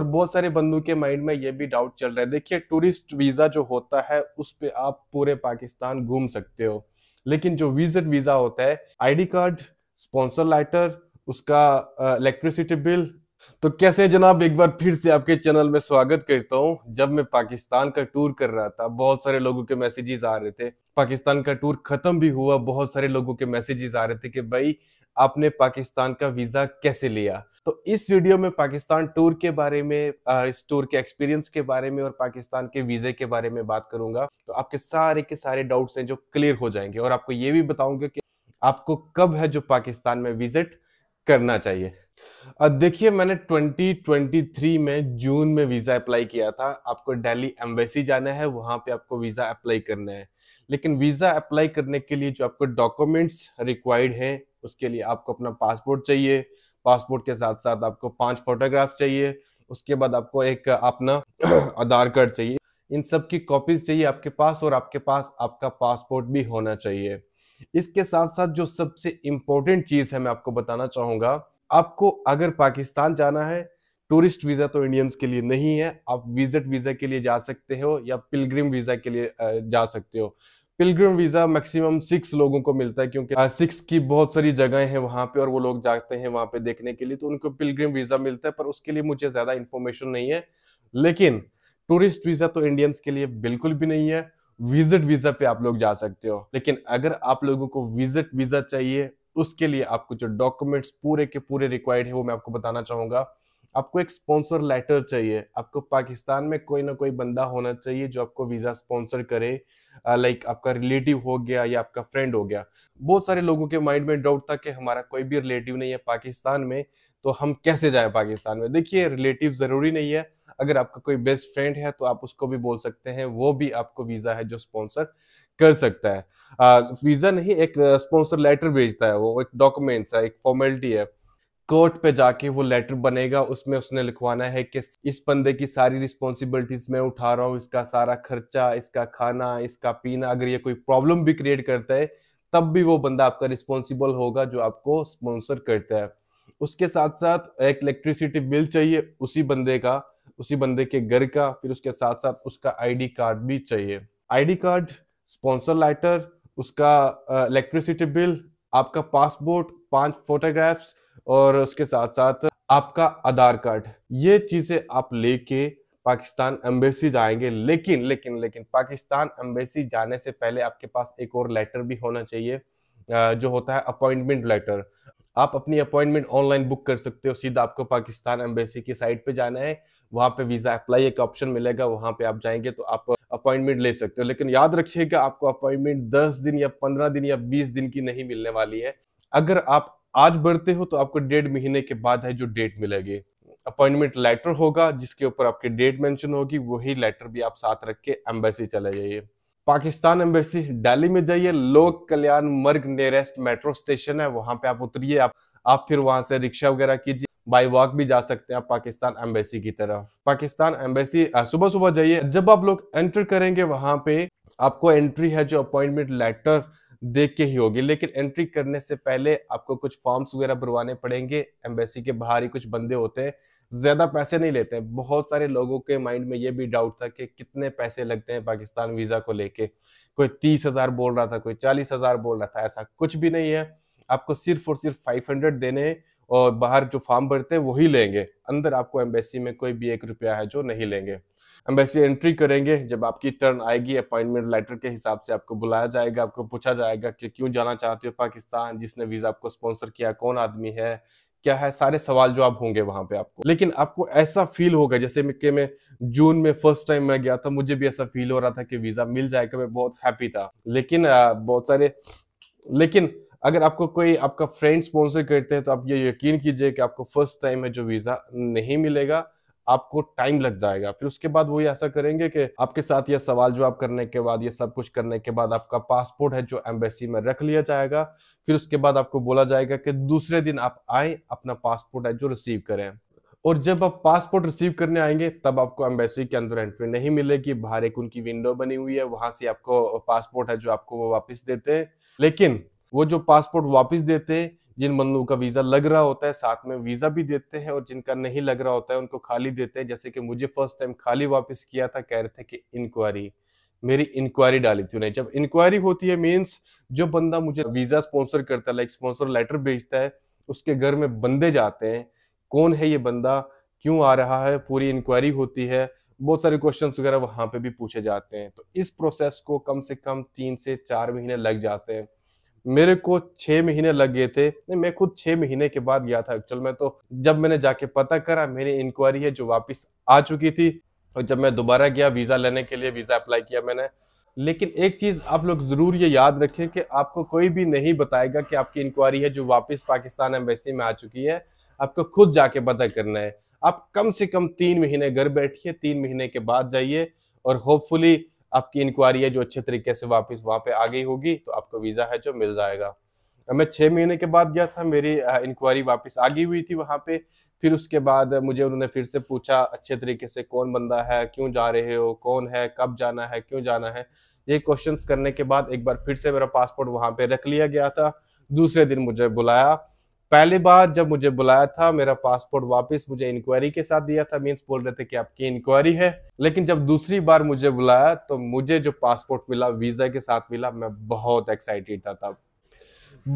और बहुत सारे बंदों के माइंड में ये भी डाउट चल रहा है देखिए टूरिस्ट वीज़ा जो होता है उस पर आप पूरे पाकिस्तान घूम सकते हो लेकिन जो विजिट वीज़ा होता है आईडी कार्ड स्पॉन्सर लाइटर उसका इलेक्ट्रिसिटी बिल तो कैसे जनाब एक बार फिर से आपके चैनल में स्वागत करता हूँ जब मैं पाकिस्तान का टूर कर रहा था बहुत सारे लोगों के मैसेजेस आ रहे थे पाकिस्तान का टूर खत्म भी हुआ बहुत सारे लोगों के मैसेजेस आ रहे थे कि भाई आपने पाकिस्तान का वीजा कैसे लिया तो इस वीडियो में पाकिस्तान टूर के बारे में इस टूर के एक्सपीरियंस के बारे में और पाकिस्तान के वीजे के बारे में बात करूंगा तो आपके सारे के सारे डाउट्स हैं जो क्लियर हो जाएंगे और आपको ये भी बताऊंगा कि आपको कब है जो पाकिस्तान में विजिट करना चाहिए देखिए मैंने 2023 में जून में वीज़ा अप्लाई किया था आपको दिल्ली एम्बेसी जाना है वहां पे आपको वीज़ा अप्लाई करना है लेकिन वीज़ा अप्लाई करने के लिए जो आपको डॉक्यूमेंट्स रिक्वायर्ड हैं उसके लिए आपको अपना पासपोर्ट चाहिए पासपोर्ट के साथ साथ आपको पांच फोटोग्राफ चाहिए उसके बाद आपको एक अपना आधार कार्ड चाहिए इन सब की कॉपीज चाहिए आपके पास और आपके पास आपका पासपोर्ट भी होना चाहिए इसके साथ साथ जो सबसे इम्पोर्टेंट चीज है मैं आपको बताना चाहूंगा आपको अगर पाकिस्तान जाना है टूरिस्ट वीजा तो इंडियंस के लिए नहीं है आप विजिट वीजा के लिए जा सकते हो या पिलग्रिम वीजा के लिए जा सकते हो पिलग्रम वीजा मैक्सिमम सिक्स लोगों को मिलता है क्योंकि हाँ, सिक्स की बहुत सारी जगह है वहां पे और वो लोग जाते हैं वहां पे देखने के लिए तो उनको पिलग्रम वीजा मिलता है पर उसके लिए मुझे ज्यादा इन्फॉर्मेशन नहीं है लेकिन टूरिस्ट वीजा तो इंडियंस के लिए बिल्कुल भी नहीं है विजिट वीजा पे आप लोग जा सकते हो लेकिन अगर आप लोगों को विजिट वीजा चाहिए उसके लिए आपको जो डॉक्यूमेंट्स पूरे के पूरे रिक्वायर्ड है वो मैं आपको बताना चाहूंगा आपको एक स्पॉन्सर लेटर चाहिए आपको पाकिस्तान में कोई ना कोई बंदा होना चाहिए जो आपको वीजा स्पॉन्सर करे लाइक आपका रिलेटिव हो गया या आपका फ्रेंड हो गया बहुत सारे लोगों के माइंड में डाउट था कि हमारा कोई भी रिलेटिव नहीं है पाकिस्तान में तो हम कैसे जाए पाकिस्तान में देखिए रिलेटिव ज़रूरी नहीं है अगर आपका कोई बेस्ट फ्रेंड है तो आप उसको भी बोल सकते हैं वो भी आपको वीज़ा है जो स्पॉन्सर कर सकता है वीज़ा नहीं एक स्पॉन्सर लेटर भेजता है वो एक डॉक्यूमेंट्स है एक फॉर्मेलिटी है कोर्ट पे जाके वो लेटर बनेगा उसमें उसने लिखवाना है कि इस बंदे की सारी रिस्पॉन्सिबिलिटीज मैं उठा रहा हूँ इसका सारा खर्चा इसका खाना इसका पीना अगर ये कोई प्रॉब्लम भी क्रिएट करता है तब भी वो बंदा आपका रिस्पॉन्सिबल होगा जो आपको स्पॉन्सर करता है उसके साथ साथ एक इलेक्ट्रिसिटी बिल चाहिए उसी बंदे का उसी बंदे के घर का फिर उसके साथ साथ उसका आईडी कार्ड भी चाहिए आईडी कार्ड स्पॉन्सर लेटर उसका इलेक्ट्रिसिटी बिल आपका पासपोर्ट पांच फोटोग्राफ्स और उसके साथ साथ आपका आधार कार्ड ये चीजें आप लेके पाकिस्तान एम्बेसी जाएंगे लेकिन लेकिन लेकिन पाकिस्तान एम्बेसी जाने से पहले आपके पास एक और लेटर भी होना चाहिए जो होता है अपॉइंटमेंट लेटर आप अपनी अपॉइंटमेंट ऑनलाइन बुक कर सकते हो सीधा आपको पाकिस्तान एम्बेसी की साइट पे जाना है वहां पे वीज़ा अप्लाई एक ऑप्शन मिलेगा वहां पे आप जाएंगे तो आप अपॉइंटमेंट ले सकते हो लेकिन याद कि आपको अपॉइंटमेंट 10 दिन या 15 दिन या 20 दिन की नहीं मिलने वाली है अगर आप आज बढ़ते हो तो आपको डेढ़ महीने के बाद है जो डेट मिलेगी अपॉइंटमेंट लेटर होगा जिसके ऊपर आपकी डेट मेंशन होगी वही लेटर भी आप साथ रख के एम्बेसी चले जाइए पाकिस्तान एम्बेसी दिल्ली में जाइए लोक कल्याण मर्ग नियरेस्ट मेट्रो स्टेशन है वहां पे आप उतरिए आप आप फिर वहां से रिक्शा वगैरह कीजिए बाई वॉक भी जा सकते हैं आप पाकिस्तान एम्बेसी की तरफ पाकिस्तान एम्बेसी सुबह सुबह जाइए जब आप लोग एंटर करेंगे वहां पे आपको एंट्री है जो अपॉइंटमेंट लेटर देख के ही होगी लेकिन एंट्री करने से पहले आपको कुछ फॉर्म्स वगैरह भरवाने पड़ेंगे एम्बेसी के बाहर ही कुछ बंदे होते हैं ज्यादा पैसे नहीं लेते हैं बहुत सारे लोगों के माइंड में ये भी डाउट था कि कितने पैसे लगते हैं पाकिस्तान वीजा को लेके कोई तीस हजार बोल रहा था कोई चालीस हजार बोल रहा था ऐसा कुछ भी नहीं है आपको सिर्फ और सिर्फ फाइव हंड्रेड देने और बाहर जो फॉर्म भरते हैं वही लेंगे अंदर आपको एम्बेसी में कोई भी एक रुपया है जो नहीं लेंगे एम्बेसी एंट्री करेंगे जब आपकी टर्न आएगी अपॉइंटमेंट लेटर के हिसाब से आपको बुलाया जाएगा आपको पूछा जाएगा कि क्यों जाना चाहते हो पाकिस्तान जिसने वीजा आपको स्पॉन्सर किया कौन आदमी है क्या है सारे सवाल जो आप होंगे वहां पे आपको लेकिन आपको ऐसा फील होगा जैसे मिक्के में जून में फर्स्ट टाइम मैं गया था मुझे भी ऐसा फील हो रहा था कि वीजा मिल जाएगा मैं बहुत हैप्पी था लेकिन बहुत सारे लेकिन अगर आपको कोई आपका फ्रेंड स्पॉन्सर करते हैं तो आप ये यकीन कीजिए कि आपको फर्स्ट टाइम में जो वीजा नहीं मिलेगा आपको टाइम लग जाएगा फिर उसके बाद वो ऐसा करेंगे कि आपके साथ यह सवाल जवाब करने के बाद ये सब कुछ करने के बाद आपका पासपोर्ट है जो एम्बेसी में रख लिया जाएगा फिर उसके बाद आपको बोला जाएगा कि दूसरे दिन आप आए अपना पासपोर्ट है जो रिसीव करें और जब आप पासपोर्ट रिसीव करने आएंगे तब आपको एम्बेसी के अंदर एंट्री नहीं मिलेगी बाहर एक उनकी विंडो बनी हुई है वहां से आपको पासपोर्ट है जो आपको वो वापस देते हैं लेकिन वो जो पासपोर्ट वापस देते हैं जिन बंदों का वीजा लग रहा होता है साथ में वीजा भी देते हैं और जिनका नहीं लग रहा होता है उनको खाली देते हैं जैसे कि मुझे फर्स्ट टाइम खाली वापस किया था कह रहे थे कि इंक्वायरी मेरी इंक्वायरी डाली थी उन्हें जब इंक्वायरी होती है मीन्स जो बंदा मुझे वीजा स्पॉन्सर करता है लाइक स्पॉन्सर लेटर भेजता है उसके घर में बंदे जाते हैं कौन है ये बंदा क्यों आ रहा है पूरी इंक्वायरी होती है बहुत सारे क्वेश्चन वगैरह वहां पे भी पूछे जाते हैं तो इस प्रोसेस को कम से कम तीन से चार महीने लग जाते हैं मेरे को छह महीने लग गए थे नहीं मैं खुद छह महीने के बाद गया था एक्चुअल में तो जब मैंने जाके पता करा मेरी इंक्वायरी है जो वापस आ चुकी थी और जब मैं दोबारा गया वीजा लेने के लिए वीजा अप्लाई किया मैंने लेकिन एक चीज आप लोग जरूर ये याद रखें कि आपको कोई भी नहीं बताएगा कि आपकी इंक्वायरी है जो वापस पाकिस्तान एम्बेसी में आ चुकी है आपको खुद जाके पता करना है आप कम से कम तीन महीने घर बैठिए तीन महीने के बाद जाइए और होपफुली आपकी इंक्वायरी है जो अच्छे तरीके से वापस वहाँ पे आ गई होगी तो आपको वीज़ा है जो मिल जाएगा मैं छः महीने के बाद गया था मेरी इंक्वायरी वापस आ गई हुई थी वहाँ पे फिर उसके बाद मुझे उन्होंने फिर से पूछा अच्छे तरीके से कौन बंदा है क्यों जा रहे हो कौन है कब जाना है क्यों जाना है ये क्वेश्चंस करने के बाद एक बार फिर से मेरा पासपोर्ट वहाँ पे रख लिया गया था दूसरे दिन मुझे बुलाया पहली बार जब मुझे बुलाया था मेरा पासपोर्ट वापस मुझे इंक्वायरी के साथ दिया था मीन्स बोल रहे थे कि आपकी इंक्वायरी है लेकिन जब दूसरी बार मुझे बुलाया तो मुझे जो पासपोर्ट मिला वीजा के साथ मिला मैं बहुत एक्साइटेड था तब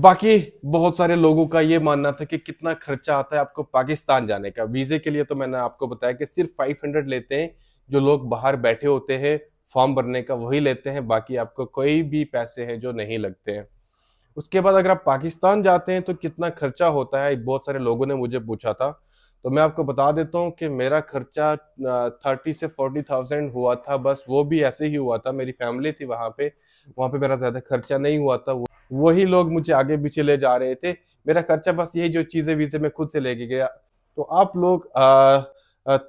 बाकी बहुत सारे लोगों का ये मानना था कि कितना खर्चा आता है आपको पाकिस्तान जाने का वीजे के लिए तो मैंने आपको बताया कि सिर्फ 500 लेते हैं जो लोग बाहर बैठे होते हैं फॉर्म भरने का वही लेते हैं बाकी आपको कोई भी पैसे हैं जो नहीं लगते हैं उसके बाद अगर आप पाकिस्तान जाते हैं तो कितना खर्चा होता है बहुत सारे लोगों ने मुझे पूछा था तो मैं आपको बता देता हूँ कि मेरा खर्चा थर्टी से फोर्टी थाउजेंड हुआ था बस वो भी ऐसे ही हुआ था मेरी फैमिली थी वहाँ पे वहाँ पे मेरा ज़्यादा खर्चा नहीं हुआ था वही लोग मुझे आगे पीछे ले जा रहे थे मेरा खर्चा बस यही जो चीज़ें वीज़े मैं खुद से लेके गया तो आप लोग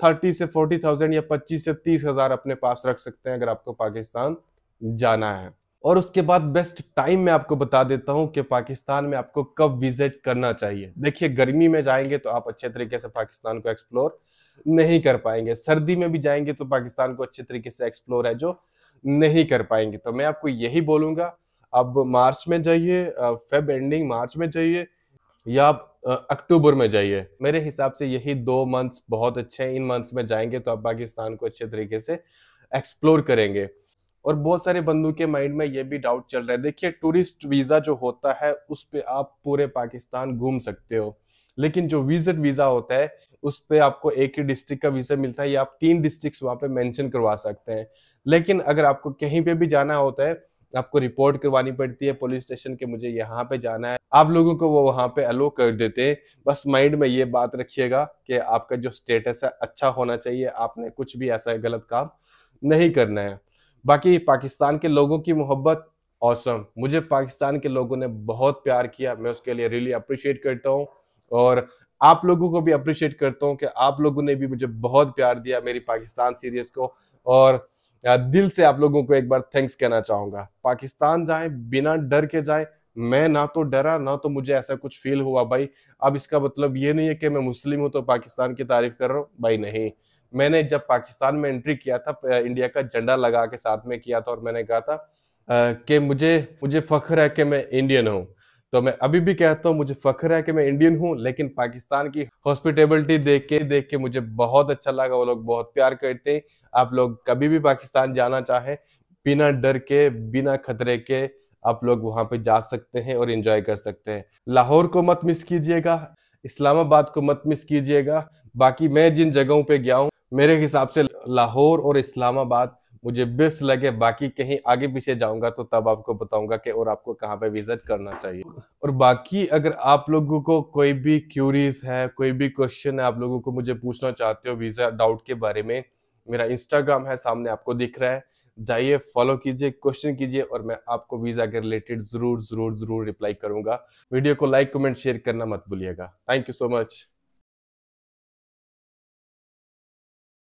थर्टी से फोर्टी थाउजेंड या पच्चीस से तीस हज़ार अपने पास रख सकते हैं अगर आपको पाकिस्तान जाना है और उसके बाद बेस्ट टाइम मैं आपको बता देता हूं कि पाकिस्तान में आपको कब विजिट करना चाहिए देखिए गर्मी में जाएंगे तो आप अच्छे तरीके से पाकिस्तान को एक्सप्लोर नहीं कर पाएंगे सर्दी में भी जाएंगे तो पाकिस्तान को अच्छे तरीके से एक्सप्लोर है जो नहीं कर पाएंगे तो मैं आपको यही बोलूंगा अब मार्च में जाइए फेब एंडिंग मार्च में जाइए या आप अक्टूबर में जाइए मेरे हिसाब से यही दो मंथ्स बहुत अच्छे हैं इन मंथ्स में जाएंगे तो आप पाकिस्तान को अच्छे तरीके से एक्सप्लोर करेंगे और बहुत सारे बंदों के माइंड में ये भी डाउट चल रहा है देखिए टूरिस्ट वीजा जो होता है उस पर आप पूरे पाकिस्तान घूम सकते हो लेकिन जो विजिट वीजा होता है उस पर आपको एक ही डिस्ट्रिक्ट का वीजा मिलता है या आप तीन डिस्ट्रिक्ट वहां पे मेंशन करवा सकते हैं लेकिन अगर आपको कहीं पे भी जाना होता है आपको रिपोर्ट करवानी पड़ती है पुलिस स्टेशन के मुझे यहाँ पे जाना है आप लोगों को वो वहां पे अलो कर देते हैं बस माइंड में ये बात रखिएगा कि आपका जो स्टेटस है अच्छा होना चाहिए आपने कुछ भी ऐसा गलत काम नहीं करना है बाकी पाकिस्तान के लोगों की मोहब्बत औसम awesome. मुझे पाकिस्तान के लोगों ने बहुत प्यार किया मैं उसके लिए रियली अप्रिशिएट करता हूँ और आप लोगों को भी अप्रिशिएट करता हूँ कि आप लोगों ने भी मुझे बहुत प्यार दिया मेरी पाकिस्तान सीरीज को और दिल से आप लोगों को एक बार थैंक्स कहना चाहूँगा पाकिस्तान जाए बिना डर के जाए मैं ना तो डरा ना तो मुझे ऐसा कुछ फील हुआ भाई अब इसका मतलब ये नहीं है कि मैं मुस्लिम हूँ तो पाकिस्तान की तारीफ कर रहा हूँ भाई नहीं मैंने जब पाकिस्तान में एंट्री किया था इंडिया का झंडा लगा के साथ में किया था और मैंने कहा था कि मुझे मुझे फख्र है कि मैं इंडियन हूँ तो मैं अभी भी कहता हूँ मुझे फख्र है कि मैं इंडियन हूँ लेकिन पाकिस्तान की हॉस्पिटेबिलिटी देख के देख के मुझे बहुत अच्छा लगा वो लोग बहुत प्यार करते हैं आप लोग कभी भी पाकिस्तान जाना चाहें बिना डर के बिना खतरे के आप लोग वहाँ पे जा सकते हैं और इंजॉय कर सकते हैं लाहौर को मत मिस कीजिएगा इस्लामाबाद को मत मिस कीजिएगा बाकी मैं जिन जगहों पे गया हूँ मेरे हिसाब से लाहौर और इस्लामाबाद मुझे बिस लगे बाकी कहीं आगे पीछे जाऊंगा तो तब आपको बताऊंगा कि और आपको कहाँ पे विजिट करना चाहिए और बाकी अगर आप लोगों को कोई भी क्यूरीज है कोई भी क्वेश्चन है आप लोगों को मुझे पूछना चाहते हो वीज़ा डाउट के बारे में मेरा इंस्टाग्राम है सामने आपको दिख रहा है जाइए फॉलो कीजिए क्वेश्चन कीजिए और मैं आपको वीज़ा के रिलेटेड ज़रूर ज़रूर ज़रूर रिप्लाई करूंगा वीडियो को लाइक कमेंट शेयर करना मत भूलिएगा थैंक यू सो मच